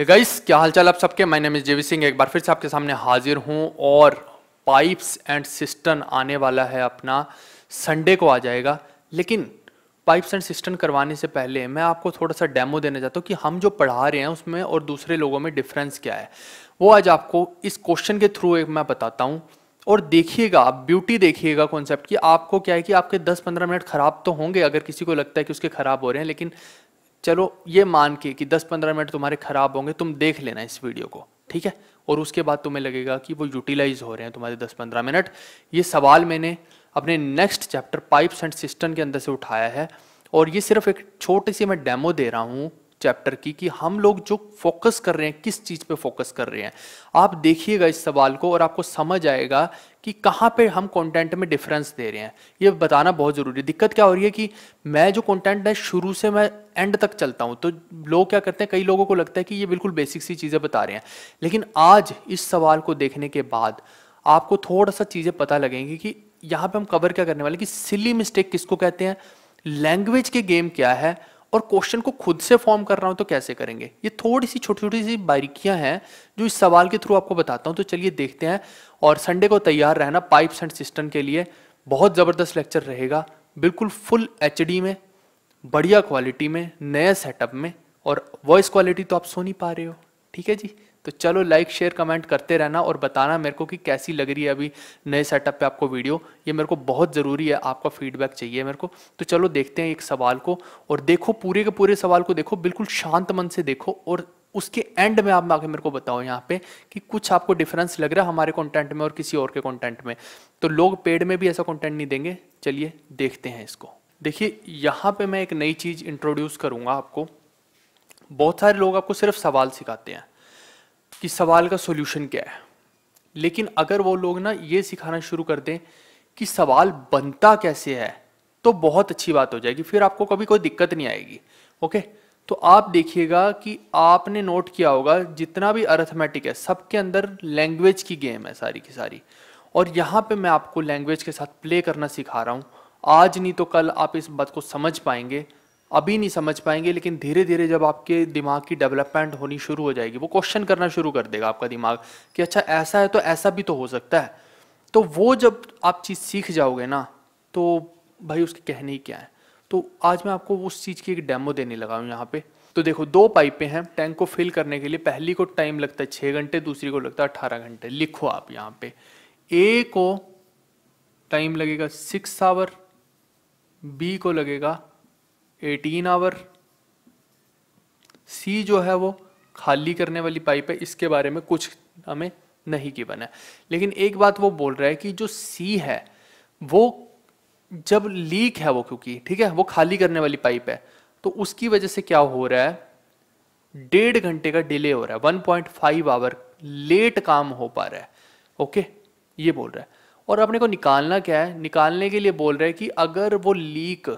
हे hey guys क्या हालचाल आप सबके माय नेम इज जेवी सिंह एक बार फिर से आपके सामने हाजिर हूं और पाइप्स एंड सिस्टन आने वाला है अपना संडे को आ जाएगा लेकिन पाइप्स एंड सिस्टन करवाने से पहले मैं आपको थोड़ा सा डेमो देना चाहता हूँ कि हम जो पढ़ा रहे हैं उसमें और दूसरे लोगों में डिफरेंस क्या है वो आज आपको इस क्वेश्चन के थ्रू एक मैं बताता हूँ और देखिएगा आप ब्यूटी देखिएगा कॉन्सेप्ट की आपको क्या है कि आपके 10-15 मिनट खराब तो होंगे अगर किसी को लगता है कि उसके खराब हो रहे हैं लेकिन चलो ये मान के कि 10-15 मिनट तुम्हारे खराब होंगे तुम देख लेना इस वीडियो को ठीक है और उसके बाद तुम्हें लगेगा कि वो यूटिलाइज हो रहे हैं तुम्हारे 10-15 मिनट ये सवाल मैंने अपने next chapter pipes and system के अंदर से उठाया है और ये सिर्फ एक छोटी सी मैं डेमो दे रहा हूँ चैप्टर की कि हम लोग जो फोकस कर रहे हैं किस चीज़ पे फोकस कर रहे हैं आप देखिएगा इस सवाल को और आपको समझ आएगा कि कहाँ पे हम कंटेंट में डिफरेंस दे रहे हैं ये बताना बहुत ज़रूरी है दिक्कत क्या हो रही है कि मैं जो कंटेंट है शुरू से मैं एंड तक चलता हूँ तो लोग क्या करते हैं कई लोगों को लगता है कि ये बिल्कुल बेसिक सी चीज़ें बता रहे हैं लेकिन आज इस सवाल को देखने के बाद आपको थोड़ा सा चीज़ें पता लगेंगी कि यहाँ पे हम कवर क्या करने वाले कि सिली मिस्टेक किसको कहते हैं लैंग्वेज के गेम क्या है और क्वेश्चन को खुद से फॉर्म कर रहा हूं तो कैसे करेंगे ये थोड़ी सी छोटी छोटी सी बारीकियां हैं जो इस सवाल के थ्रू आपको बताता हूं तो चलिए देखते हैं और संडे को तैयार रहना पाइप्स एंड सिस्टम के लिए बहुत ज़बरदस्त लेक्चर रहेगा बिल्कुल फुल एच में बढ़िया क्वालिटी में नए सेटअप में और वॉइस क्वालिटी तो आप सुन ही पा रहे हो ठीक है जी तो चलो लाइक शेयर कमेंट करते रहना और बताना मेरे को कि कैसी लग रही है अभी नए सेटअप पे आपको वीडियो ये मेरे को बहुत ज़रूरी है आपका फीडबैक चाहिए मेरे को तो चलो देखते हैं एक सवाल को और देखो पूरे के पूरे सवाल को देखो बिल्कुल शांत मन से देखो और उसके एंड में आप आके मेरे को बताओ यहाँ पे कि कुछ आपको डिफरेंस लग रहा है हमारे कॉन्टेंट में और किसी और के कॉन्टेंट में तो लोग पेड में भी ऐसा कॉन्टेंट नहीं देंगे चलिए देखते हैं इसको देखिए यहाँ पे मैं एक नई चीज़ इंट्रोड्यूस करूँगा आपको बहुत सारे लोग आपको सिर्फ सवाल सिखाते हैं कि सवाल का सोल्यूशन क्या है लेकिन अगर वो लोग ना ये सिखाना शुरू कर दें कि सवाल बनता कैसे है तो बहुत अच्छी बात हो जाएगी फिर आपको कभी कोई दिक्कत नहीं आएगी ओके तो आप देखिएगा कि आपने नोट किया होगा जितना भी अरेथमेटिक है सबके अंदर लैंग्वेज की गेम है सारी की सारी और यहाँ पे मैं आपको लैंग्वेज के साथ प्ले करना सिखा रहा हूँ आज नहीं तो कल आप इस बात को समझ पाएंगे अभी नहीं समझ पाएंगे लेकिन धीरे धीरे जब आपके दिमाग की डेवलपमेंट होनी शुरू हो जाएगी वो क्वेश्चन करना शुरू कर देगा आपका दिमाग कि अच्छा ऐसा है तो ऐसा भी तो हो सकता है तो वो जब आप चीज़ सीख जाओगे ना तो भाई उसके कहने ही क्या है तो आज मैं आपको उस चीज़ की एक डेमो देने लगा हूँ यहाँ पे तो देखो दो पाइपें हैं टैंक को फिल करने के लिए पहली को टाइम लगता है छः घंटे दूसरी को लगता है अठारह घंटे लिखो आप यहाँ पे ए को टाइम लगेगा सिक्स आवर बी को लगेगा एटीन आवर सी जो है वो खाली करने वाली पाइप है इसके बारे में कुछ हमें नहीं गिवन है लेकिन एक बात वो बोल रहा है कि जो सी है वो जब लीक है वो क्योंकि ठीक है वो खाली करने वाली पाइप है तो उसकी वजह से क्या हो रहा है डेढ़ घंटे का डिले हो रहा है 1.5 आवर लेट काम हो पा रहा है ओके ये बोल रहा है और अपने को निकालना क्या है निकालने के लिए बोल रहा है कि अगर वो लीक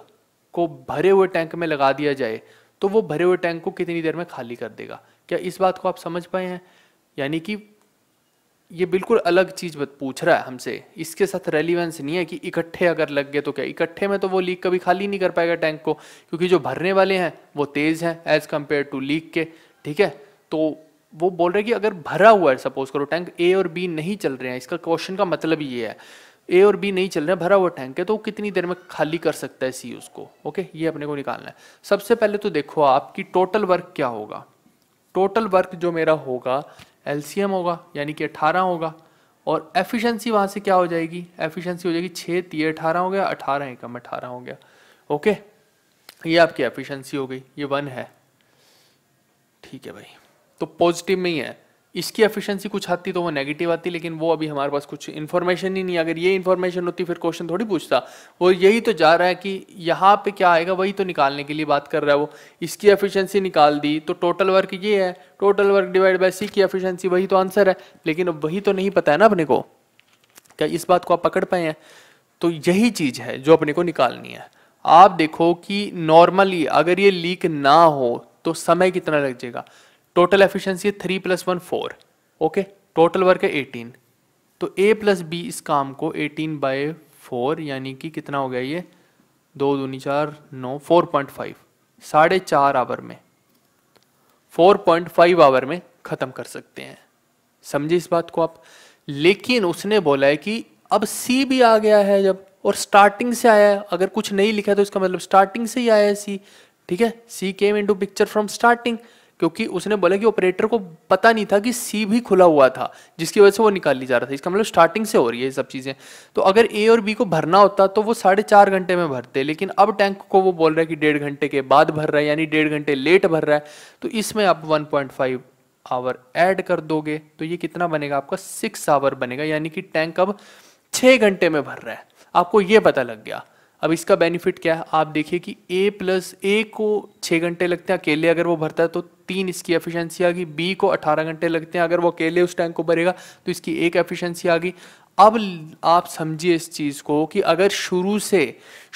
को भरे हुए टैंक में लगा दिया जाए तो वो भरे हुए टैंक को कितनी देर में खाली कर देगा क्या इस बात को आप समझ पाए हैं यानी कि ये बिल्कुल अलग चीज़ पूछ रहा है हमसे इसके साथ रेलिवेंस नहीं है कि इकट्ठे अगर लग गए तो क्या इकट्ठे में तो वो लीक कभी खाली नहीं कर पाएगा टैंक को क्योंकि जो भरने वाले हैं वो तेज़ हैं एज़ कम्पेयर टू लीक के ठीक है तो वो बोल रहे कि अगर भरा हुआ है सपोज करो टैंक ए और बी नहीं चल रहे हैं इसका क्वेश्चन का मतलब ये है ए और बी नहीं चल रहे भरा हुआ टैंक है तो कितनी देर में खाली कर सकता है सी उसको ओके ये अपने को निकालना है सबसे पहले तो देखो आपकी टोटल वर्क क्या होगा टोटल वर्क जो मेरा होगा एलसीएम होगा यानी कि 18 होगा और एफिशिएंसी वहां से क्या हो जाएगी एफिशिएंसी हो जाएगी छे तो तीय अठारह हो गया अठारह एकम अठारह हो गया ओके ये आपकी एफिशिएंसी हो गई ये वन है ठीक है भाई तो पॉजिटिव में ही है इसकी एफिशिएंसी कुछ आती तो वो नेगेटिव आती लेकिन वो अभी हमारे पास कुछ इन्फॉर्मेशन ही नहीं अगर ये इन्फॉर्मेशन होती फिर क्वेश्चन थोड़ी पूछता वो यही तो जा रहा है कि यहाँ पे क्या आएगा वही तो निकालने के लिए बात कर रहा है वो इसकी एफिशिएंसी निकाल दी तो टोटल वर्क ये है total work divide by C की एफिशियंसी वही तो आंसर है लेकिन वही तो नहीं पता है ना अपने को क्या इस बात को आप पकड़ पाए हैं तो यही चीज़ है जो अपने को निकालनी है आप देखो कि नॉर्मली अगर ये लीक ना हो तो समय कितना लग जाएगा टोटल एफिशिएंसी है three plus one four okay total work है एटीन तो ए प्लस बी इस काम को एटीन बाय फोर यानी कि कितना हो गया ये दो दूनी चार नौ फोर पॉइंट फाइव साढ़े चार आवर में फोर पॉइंट फाइव आवर में ख़त्म कर सकते हैं समझे इस बात को आप लेकिन उसने बोला है कि अब सी भी आ गया है जब और स्टार्टिंग से आया है अगर कुछ नहीं लिखा है तो इसका मतलब स्टार्टिंग से ही आया है सी ठीक है C came into picture from starting क्योंकि उसने बोला कि ऑपरेटर को पता नहीं था कि सी भी खुला हुआ था जिसकी वजह से वो निकाल ली जा रहा था इसका मतलब स्टार्टिंग से हो रही है सब चीज़ें तो अगर ए और बी को भरना होता तो वो साढ़े चार घंटे में भरते लेकिन अब टैंक को वो बोल रहा है कि डेढ़ घंटे के बाद भर रहा है यानी डेढ़ घंटे लेट भर रहा है तो इसमें आप वन आवर एड कर दोगे तो ये कितना बनेगा आपका सिक्स आवर बनेगा यानी कि टैंक अब छः घंटे में भर रहा है आपको ये पता लग गया अब इसका बेनिफिट क्या है आप देखिए कि ए प्लस ए को छः घंटे लगते हैं अकेले अगर वो भरता है तो तीन इसकी एफिशिएंसी आ गई बी को अठारह घंटे लगते हैं अगर वो अकेले उस टैंक को भरेगा तो इसकी एक एफिशिएंसी आ गई अब आप समझिए इस चीज़ को कि अगर शुरू से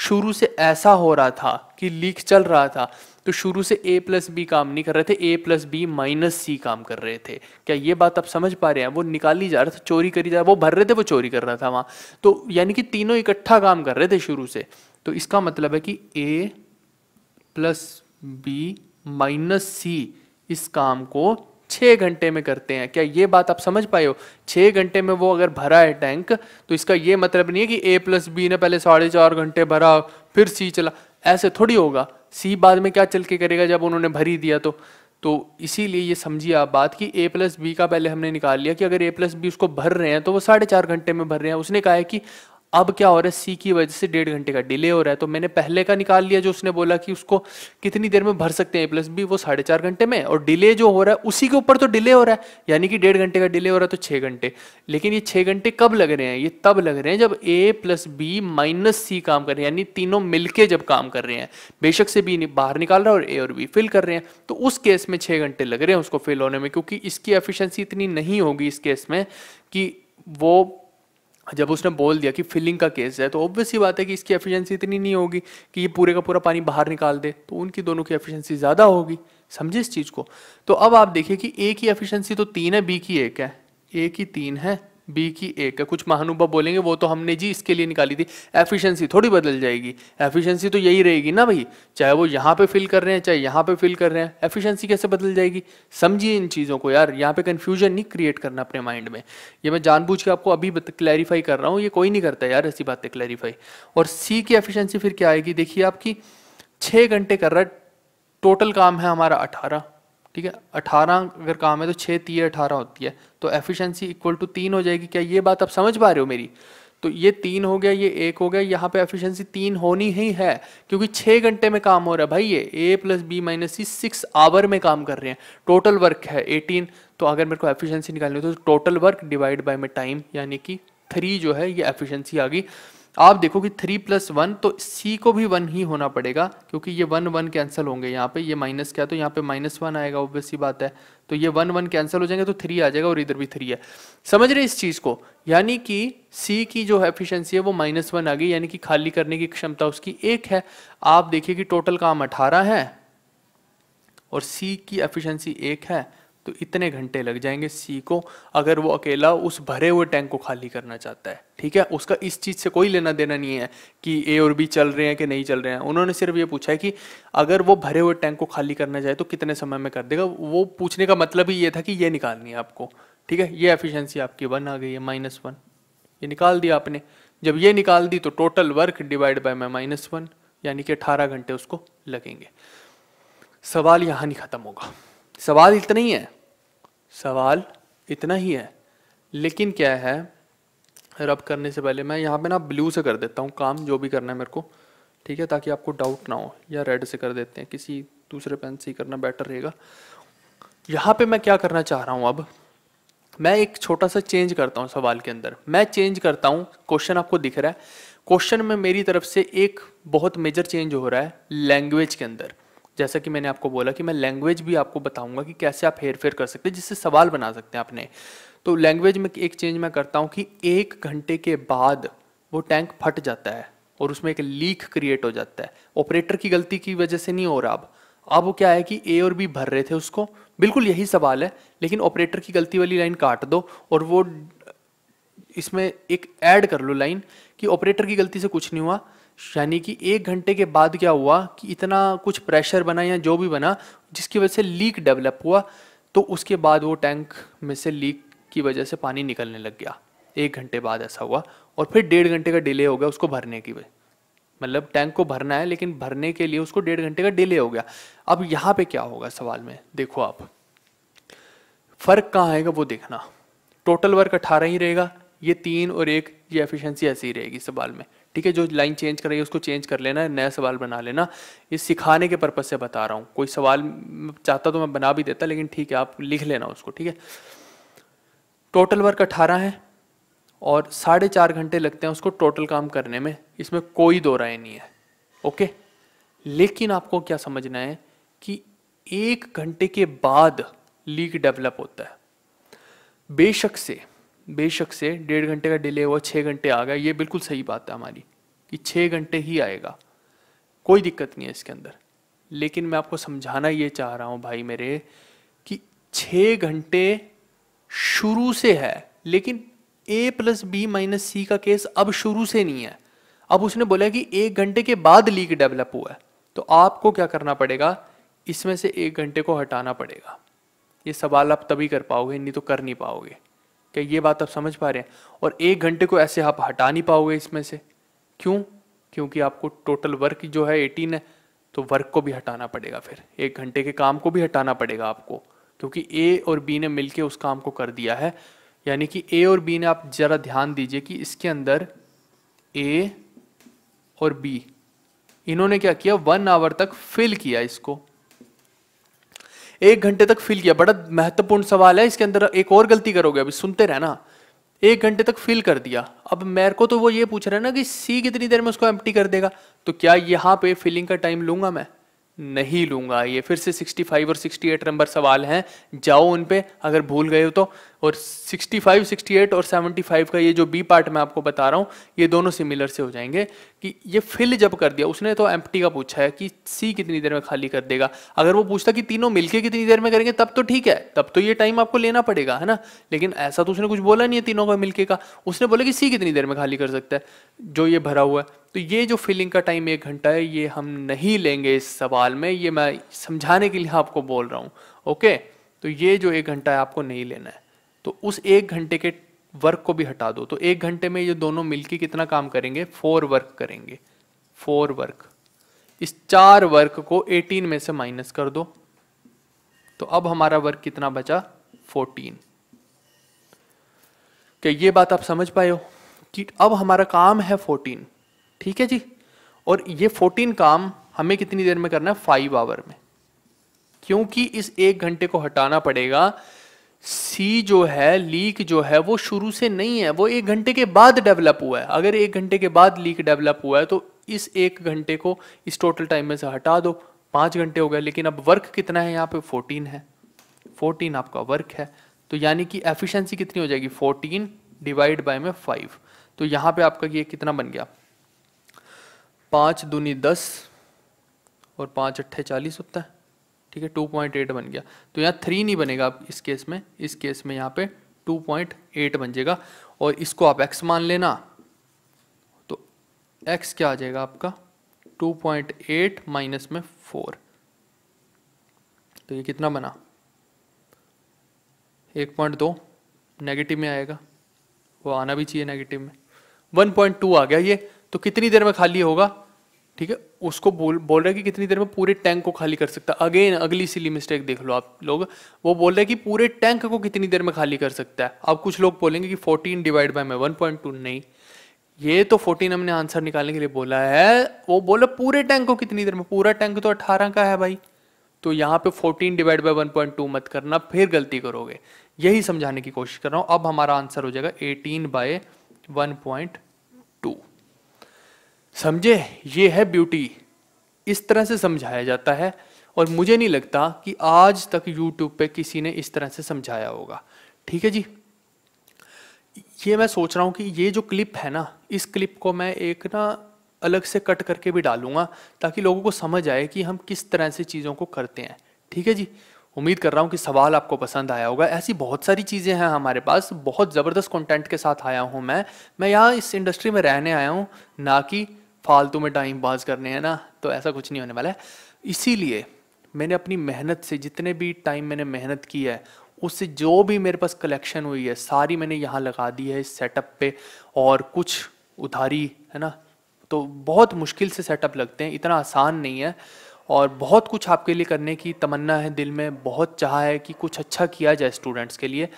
शुरू से ऐसा हो रहा था कि लीक चल रहा था तो शुरू से ए प्लस बी काम नहीं कर रहे थे A plus B minus C काम कर रहे थे क्या ये बात आप समझ पा रहे हैं वो निकाली जा रहा था चोरी करी जा रहा वो भर रहे थे वो चोरी कर रहा था वहाँ तो यानी कि तीनों इकट्ठा काम कर रहे थे शुरू से तो इसका मतलब है कि A plus B minus C इस काम को छः घंटे में करते हैं क्या ये बात आप समझ पाए हो छः घंटे में वो अगर भरा है टैंक तो इसका ये मतलब नहीं है कि ए प्लस बी ने पहले साढ़े चार घंटे भरा फिर सी चला ऐसे थोड़ी होगा सी बाद में क्या चल के करेगा जब उन्होंने भरी दिया तो तो इसीलिए ये समझिए आप बात कि ए प्लस बी का पहले हमने निकाल लिया कि अगर ए प्लस बी उसको भर रहे हैं तो वो साढ़े चार घंटे में भर रहे हैं उसने कहा है कि अब क्या हो रहा है सी की वजह से डेढ़ घंटे का डिले हो रहा है तो मैंने पहले का निकाल लिया जो उसने बोला कि उसको कितनी देर में भर सकते हैं ए प्लस बी वो साढ़े चार घंटे में और डिले जो हो रहा है उसी के ऊपर तो डिले हो रहा है यानी कि डेढ़ घंटे का डिले हो रहा है तो छः घंटे लेकिन ये छः घंटे कब लग रहे हैं ये तब लग रहे हैं जब A plus B minus C काम कर रहे हैं यानी तीनों मिलकर जब काम कर रहे हैं बेशक से बी बाहर निकाल रहा है और ए और बी फिल कर रहे हैं तो उस केस में छः घंटे लग रहे हैं उसको फिल होने में क्योंकि इसकी एफिशेंसी इतनी नहीं होगी इस केस में कि वो जब उसने बोल दिया कि फिलिंग का केस है तो ऑब्वियस ही बात है कि इसकी एफिशिएंसी इतनी नहीं होगी कि ये पूरे का पूरा पानी बाहर निकाल दे तो उनकी दोनों की एफिशिएंसी ज़्यादा होगी समझे इस चीज़ को तो अब आप देखिए कि ए की एफिशिएंसी तो तीन है बी की एक है ए की तीन है बी की एक है कुछ महानुभव बोलेंगे वो तो हमने जी इसके लिए निकाली थी एफिशिएंसी थोड़ी बदल जाएगी एफिशिएंसी तो यही रहेगी ना भाई चाहे वो यहाँ पे फिल कर रहे हैं चाहे यहाँ पे फिल कर रहे हैं एफिशिएंसी कैसे बदल जाएगी समझिए इन चीज़ों को यार यहाँ पे कन्फ्यूजन नहीं क्रिएट करना अपने माइंड में ये मैं जानबूझ के आपको अभी क्लैरिफाई कर रहा हूँ ये कोई नहीं करता यार ऐसी बातें क्लैरिफाई और सी की एफिशेंसी फिर क्या आएगी देखिए आपकी छः घंटे कर रहा है टोटल काम है हमारा अठारह ठीक है अठारह अगर काम है तो छः तीय अठारह होती है तो एफिशिएंसी इक्वल टू तीन हो जाएगी क्या ये बात आप समझ पा रहे हो मेरी तो ये तीन हो गया ये एक हो गया यहाँ पे एफिशिएंसी तीन होनी ही है क्योंकि छः घंटे में काम हो रहा है भाई ये A plus B minus C six hour में काम कर रहे हैं टोटल वर्क है एटीन तो अगर मेरे को एफिशिएंसी निकालनी हो तो टोटल वर्क डिवाइड बाय में टाइम यानी कि थ्री जो है ये एफिशिएंसी आ गई आप देखो कि थ्री प्लस वन तो सी को भी वन ही होना पड़ेगा क्योंकि ये वन वन कैंसिल होंगे यहाँ पे ये माइनस क्या है तो यहाँ पे माइनस वन आएगा ऑब्वियस ही बात है तो ये वन वन कैंसिल हो जाएंगे तो थ्री आ जाएगा और इधर भी थ्री है समझ रहे इस चीज़ को यानी कि सी की जो एफिशिएंसी है वो माइनस वन आ गई यानी कि खाली करने की क्षमता उसकी एक है आप देखिए कि टोटल काम अठारह है और सी की एफिशियंसी एक है तो इतने घंटे लग जाएंगे सी को अगर वो अकेला उस भरे हुए टैंक को खाली करना चाहता है ठीक है उसका इस चीज़ से कोई लेना देना नहीं है कि ए और बी चल रहे हैं कि नहीं चल रहे हैं उन्होंने सिर्फ ये पूछा है कि अगर वो भरे हुए टैंक को खाली करना चाहे तो कितने समय में कर देगा वो पूछने का मतलब ही ये था कि ये निकालनी है आपको ठीक है ये एफिशिएंसी आपकी वन आ गई है माइनस वन ये निकाल दिया आपने जब ये निकाल दी तो टोटल वर्क डिवाइड बाय मैं माइनस वन यानी कि अठारह घंटे उसको लगेंगे सवाल यहाँ नहीं ख़त्म होगा सवाल इतना ही है सवाल इतना ही है लेकिन क्या है रब करने से पहले मैं यहाँ पे ना ब्लू से कर देता हूँ काम जो भी करना है मेरे को ठीक है ताकि आपको डाउट ना हो या रेड से कर देते हैं किसी दूसरे पेन से ही करना बेटर रहेगा यहाँ पे मैं क्या करना चाह रहा हूँ अब मैं एक छोटा सा चेंज करता हूँ सवाल के अंदर मैं चेंज करता हूँ क्वेश्चन आपको दिख रहा है क्वेश्चन में मेरी तरफ से एक बहुत मेजर चेंज हो रहा है लैंग्वेज के अंदर जैसा कि मैंने आपको बोला कि मैं लैंग्वेज भी आपको बताऊंगा कि कैसे आप हेर फेर कर सकते हैं जिससे सवाल बना सकते हैं अपने तो लैंग्वेज में एक चेंज मैं करता हूँ कि एक घंटे के बाद वो टैंक फट जाता है और उसमें एक लीक क्रिएट हो जाता है ऑपरेटर की गलती की वजह से नहीं हो रहा अब अब वो क्या है कि ए और बी भर रहे थे उसको बिल्कुल यही सवाल है लेकिन ऑपरेटर की गलती वाली लाइन काट दो और वो इसमें एक ऐड कर लो लाइन कि ऑपरेटर की गलती से कुछ नहीं हुआ यानी कि एक घंटे के बाद क्या हुआ कि इतना कुछ प्रेशर बना या जो भी बना जिसकी वजह से लीक डेवलप हुआ तो उसके बाद वो टैंक में से लीक की वजह से पानी निकलने लग गया एक घंटे बाद ऐसा हुआ और फिर डेढ़ घंटे का डिले हो गया उसको भरने की वजह मतलब टैंक को भरना है लेकिन भरने के लिए उसको डेढ़ घंटे का डिले हो गया अब यहाँ पे क्या होगा सवाल में देखो आप फर्क कहाँ आएगा वो देखना टोटल वर्क अठारह ही रहेगा ये तीन और एक ये एफिशिएंसी ऐसी ही रहेगी सवाल में ठीक है जो लाइन चेंज कर रही है उसको चेंज कर लेना नया सवाल बना लेना ये सिखाने के पर्पज़ से बता रहा हूँ कोई सवाल चाहता तो मैं बना भी देता लेकिन ठीक है आप लिख लेना उसको ठीक है टोटल वर्क अठारह है और साढ़े चार घंटे लगते हैं उसको टोटल काम करने में इसमें कोई दो राय नहीं है ओके लेकिन आपको क्या समझना है कि एक घंटे के बाद लीक डेवलप होता है बेशक से बेशक से डेढ़ घंटे का डिले हुआ छः घंटे आ गया ये बिल्कुल सही बात है हमारी कि छः घंटे ही आएगा कोई दिक्कत नहीं है इसके अंदर लेकिन मैं आपको समझाना ये चाह रहा हूँ भाई मेरे कि छः घंटे शुरू से है लेकिन A plus B minus C का केस अब शुरू से नहीं है अब उसने बोला कि एक घंटे के बाद लीक डेवलप हुआ है तो आपको क्या करना पड़ेगा इसमें से एक घंटे को हटाना पड़ेगा ये सवाल आप तभी कर पाओगे नहीं तो कर नहीं पाओगे क्या ये बात आप समझ पा रहे हैं और एक घंटे को ऐसे आप हटा नहीं पाओगे इसमें से क्यों क्योंकि आपको टोटल वर्क जो है एटीन है तो वर्क को भी हटाना पड़ेगा फिर एक घंटे के काम को भी हटाना पड़ेगा आपको क्योंकि ए और बी ने मिलकर उस काम को कर दिया है यानी कि ए और बी ने आप ज़रा ध्यान दीजिए कि इसके अंदर ए और बी इन्होंने क्या किया वन आवर तक फिल किया इसको एक घंटे तक फील किया बड़ा महत्वपूर्ण सवाल है इसके अंदर एक और गलती करोगे अभी सुनते रहना एक घंटे तक फील कर दिया अब मेरे को तो वो ये पूछ रहा है ना कि सी कितनी देर में उसको एम कर देगा तो क्या यहाँ पे फीलिंग का टाइम लूंगा मैं नहीं लूंगा ये फिर से 65 और 68 नंबर सवाल हैं जाओ उन पे अगर भूल गए हो तो और 65, 68 और 75 का ये जो बी पार्ट मैं आपको बता रहा हूँ ये दोनों सिमिलर से हो जाएंगे कि ये फिल जब कर दिया उसने तो एम का पूछा है कि सी कितनी देर में खाली कर देगा अगर वो पूछता कि तीनों मिलके कितनी देर में करेंगे तब तो ठीक है तब तो ये टाइम आपको लेना पड़ेगा है ना लेकिन ऐसा तो उसने कुछ बोला नहीं है तीनों का मिलके का उसने बोला कि सी कितनी देर में खाली कर सकता है जो ये भरा हुआ है तो ये जो फिलिंग का टाइम एक घंटा है ये हम नहीं लेंगे इस सवाल में ये मैं समझाने के लिए आपको बोल रहा हूँ ओके तो ये जो एक घंटा है आपको नहीं लेना है तो उस एक घंटे के वर्क को भी हटा दो तो एक घंटे में ये दोनों मिलके कितना काम करेंगे फोर वर्क करेंगे फोर वर्क इस चार वर्क को 18 में से माइनस कर दो तो अब हमारा वर्क कितना बचा 14 क्या ये बात आप समझ पाए हो कि अब हमारा काम है 14 ठीक है जी और ये 14 काम हमें कितनी देर में करना है फाइव आवर में क्योंकि इस एक घंटे को हटाना पड़ेगा सी जो है लीक जो है वो शुरू से नहीं है वो एक घंटे के बाद डेवलप हुआ है अगर एक घंटे के बाद लीक डेवलप हुआ है तो इस एक घंटे को इस टोटल टाइम में से हटा दो पाँच घंटे हो गए लेकिन अब वर्क कितना है यहाँ पे फोर्टीन है फोर्टीन आपका वर्क है तो यानी कि एफिशिएंसी कितनी हो जाएगी फोर्टीन डिवाइड बाय में फाइव तो यहाँ पे आपका ये कितना बन गया पाँच दूनी दस और पांच अट्ठे चालीस होता है ठीक है एट बन गया तो यहाँ थ्री नहीं बनेगा आप इस केस में इस केस में यहाँ पे 2.8 बन जाएगा और इसको आप एक्स मान लेना तो एक्स क्या आ जाएगा आपका 2.8 माइनस में फोर तो ये कितना बना एक पॉइंट दो नेगेटिव में आएगा वो आना भी चाहिए नेगेटिव में 1.2 आ गया ये तो कितनी देर में खाली होगा ठीक है उसको बोल बोल रहा है कि कितनी देर में पूरे टैंक को खाली कर सकता है अगेन अगली सिली मिस्टेक देख लो आप लोग वो बोल रहे हैं कि पूरे टैंक को कितनी देर में खाली कर सकता है अब कुछ लोग बोलेंगे कि 14 डिवाइड बाय में 1.2 नहीं ये तो 14 हमने आंसर निकालने के लिए बोला है वो बोला पूरे टैंक को कितनी देर में पूरा टैंक तो अट्ठारह का है भाई तो यहाँ पे फोर्टीन डिवाइड बाय टू मत करना फिर गलती करोगे यही समझाने की कोशिश कर रहा हूँ अब हमारा आंसर हो जाएगा eighteen by one point two समझे ये है ब्यूटी इस तरह से समझाया जाता है और मुझे नहीं लगता कि आज तक यूट्यूब पे किसी ने इस तरह से समझाया होगा ठीक है जी ये मैं सोच रहा हूँ कि ये जो क्लिप है ना इस क्लिप को मैं एक ना अलग से कट करके भी डालूंगा ताकि लोगों को समझ आए कि हम किस तरह से चीज़ों को करते हैं ठीक है जी उम्मीद कर रहा हूँ कि सवाल आपको पसंद आया होगा ऐसी बहुत सारी चीज़ें हैं हमारे पास बहुत ज़बरदस्त कंटेंट के साथ आया हूँ मैं मैं यहाँ इस इंडस्ट्री में रहने आया हूँ ना कि फालतू में टाइम पास करने हैं ना तो ऐसा कुछ नहीं होने वाला है इसीलिए मैंने अपनी मेहनत से जितने भी टाइम मैंने मेहनत की है उससे जो भी मेरे पास कलेक्शन हुई है सारी मैंने यहाँ लगा दी है इस सेटअप पे और कुछ उधारी है ना तो बहुत मुश्किल से सेटअप लगते हैं इतना आसान नहीं है और बहुत कुछ आपके लिए करने की तमन्ना है दिल में बहुत चाह है कि कुछ अच्छा किया जाए स्टूडेंट्स के लिए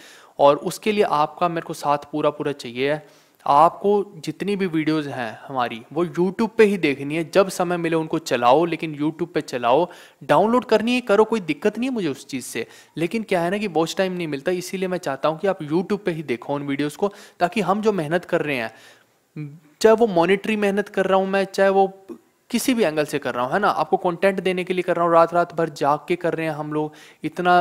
और उसके लिए आपका मेरे को साथ पूरा पूरा चाहिए है आपको जितनी भी वीडियोस हैं हमारी वो यूट्यूब पे ही देखनी है जब समय मिले उनको चलाओ लेकिन यूट्यूब पे चलाओ डाउनलोड करनी है करो कोई दिक्कत नहीं है मुझे उस चीज़ से लेकिन क्या है ना कि बहुत टाइम नहीं मिलता इसीलिए मैं चाहता हूँ कि आप यूट्यूब पर ही देखो उन वीडियोज़ को ताकि हम जो मेहनत कर रहे हैं चाहे वो मॉनिटरी मेहनत कर रहा हूँ मैं चाहे वो किसी भी एंगल से कर रहा हूँ है ना आपको कंटेंट देने के लिए कर रहा हूँ रात रात भर जाग के कर रहे हैं हम लोग इतना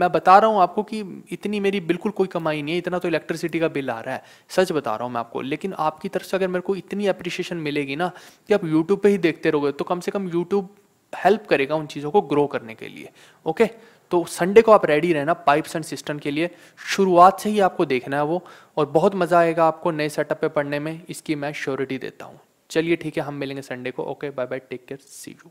मैं बता रहा हूँ आपको कि इतनी मेरी बिल्कुल कोई कमाई नहीं है इतना तो इलेक्ट्रिसिटी का बिल आ रहा है सच बता रहा हूँ मैं आपको लेकिन आपकी तरफ से अगर मेरे को इतनी अप्रिशिएशन मिलेगी ना कि आप यूट्यूब पर ही देखते रहोगे तो कम से कम यूट्यूब हेल्प करेगा उन चीज़ों को ग्रो करने के लिए ओके तो संडे को आप रेडी रहना पाइप्स एंड सिस्टम के लिए शुरुआत से ही आपको देखना है वो और बहुत मज़ा आएगा आपको नए सेटअप पे पढ़ने में इसकी मैं श्योरिटी देता हूँ चलिए ठीक है हम मिलेंगे संडे को okay bye bye take care see you